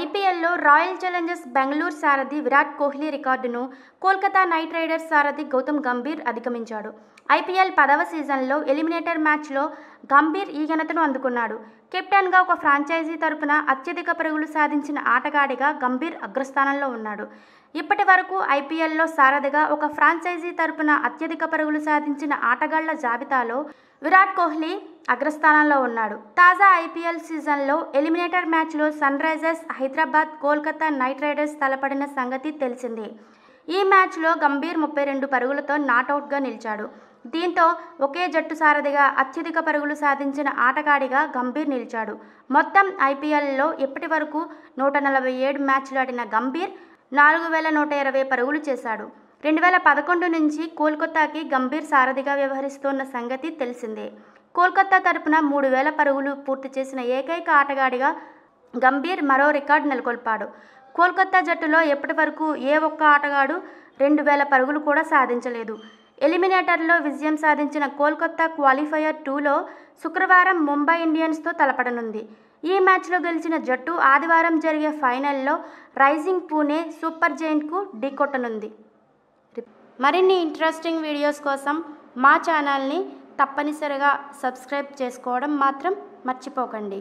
ఐపీఎల్లో Royal Challengers Bengaluru సారథి విరాట్ కోహ్లీ రికార్డును కోల్కతా నైట్ రైడర్స్ సారథి గౌతమ్ గంభీర్ అధిగమించాడు ఐపీఎల్ పదవ సీజన్లో ఎలిమినేటర్ మ్యాచ్లో గంభీర్ ఈ ఘనతను అందుకున్నాడు కెప్టెన్గా ఒక ఫ్రాంచైజీ తరపున అత్యధిక పరుగులు సాధించిన ఆటగాడిగా గంభీర్ అగ్రస్థానంలో ఉన్నాడు ఇప్పటి వరకు ఐపీఎల్లో సారథిగా ఒక ఫ్రాంచైజీ తరపున అత్యధిక పరుగులు సాధించిన ఆటగాళ్ల జాబితాలో విరాట్ కోహ్లీ అగ్రస్థానంలో ఉన్నాడు తాజా ఐపీఎల్ సీజన్లో ఎలిమినేటర్ మ్యాచ్లో Sunrisers Hyderabad Kolkata Knight Riders తలపడిన సంగతి తెలిసిందే ఈ మ్యాచ్లో గంభీర్ ముప్పై రెండు పరుగులతో నాటౌట్గా నిలిచాడు దీంతో ఒకే జట్టు సారథిగా అత్యధిక పరుగులు సాధించిన ఆటగాడిగా గంభీర్ నిలిచాడు మొత్తం ఐపీఎల్లో ఇప్పటి వరకు నూట నలభై ఏడు మ్యాచ్లు ఆడిన గంభీర్ నాలుగు వేల నూట ఇరవై పరుగులు చేశాడు రెండు వేల పదకొండు నుంచి కోల్కతాకి గంభీర్ సారథిగా వ్యవహరిస్తున్న సంగతి తెలిసిందే కోల్కతా తరపున మూడు వేల పరుగులు పూర్తి చేసిన ఏకైక ఆటగాడిగా గంభీర్ మరో రికార్డు నెలకొల్పాడు కోల్కతా జట్టులో ఎప్పటి వరకు ఏ ఒక్క ఆటగాడు రెండు వేల పరుగులు కూడా సాధించలేదు ఎలిమినేటర్లో విజయం సాధించిన కోల్కతా క్వాలిఫైయర్ టూలో శుక్రవారం ముంబై ఇండియన్స్తో తలపడనుంది ఈ మ్యాచ్లో గెలిచిన జట్టు ఆదివారం జరిగే ఫైనల్లో రైజింగ్ పూణే సూపర్ జైంట్కు ఢీకొట్టనుంది మరిన్ని ఇంట్రెస్టింగ్ వీడియోస్ కోసం మా ఛానల్ని తప్పనిసరిగా సబ్స్క్రైబ్ చేసుకోవడం మాత్రం మర్చిపోకండి